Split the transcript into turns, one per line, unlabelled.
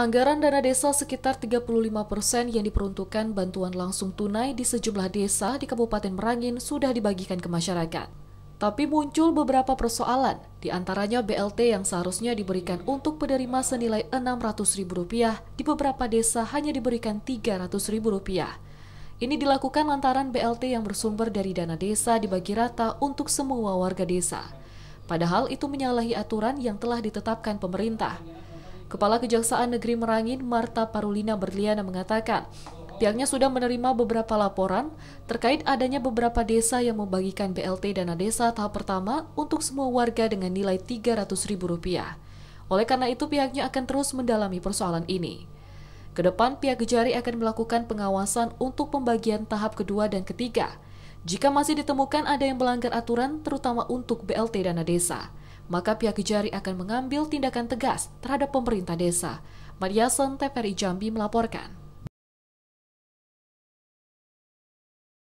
Anggaran dana desa sekitar 35 persen yang diperuntukkan bantuan langsung tunai di sejumlah desa di Kabupaten Merangin sudah dibagikan ke masyarakat. Tapi muncul beberapa persoalan, diantaranya BLT yang seharusnya diberikan untuk penerima senilai Rp600.000, di beberapa desa hanya diberikan Rp300.000. Ini dilakukan lantaran BLT yang bersumber dari dana desa dibagi rata untuk semua warga desa. Padahal itu menyalahi aturan yang telah ditetapkan pemerintah. Kepala Kejaksaan Negeri Merangin Marta Parulina Berliana mengatakan, pihaknya sudah menerima beberapa laporan terkait adanya beberapa desa yang membagikan BLT dana desa tahap pertama untuk semua warga dengan nilai Rp300.000. Oleh karena itu pihaknya akan terus mendalami persoalan ini. Kedepan pihak Kejari akan melakukan pengawasan untuk pembagian tahap kedua dan ketiga. Jika masih ditemukan ada yang melanggar aturan terutama untuk BLT dana desa maka pihak Kejari akan mengambil tindakan tegas terhadap pemerintah desa. Mediasen TVRI Jambi melaporkan.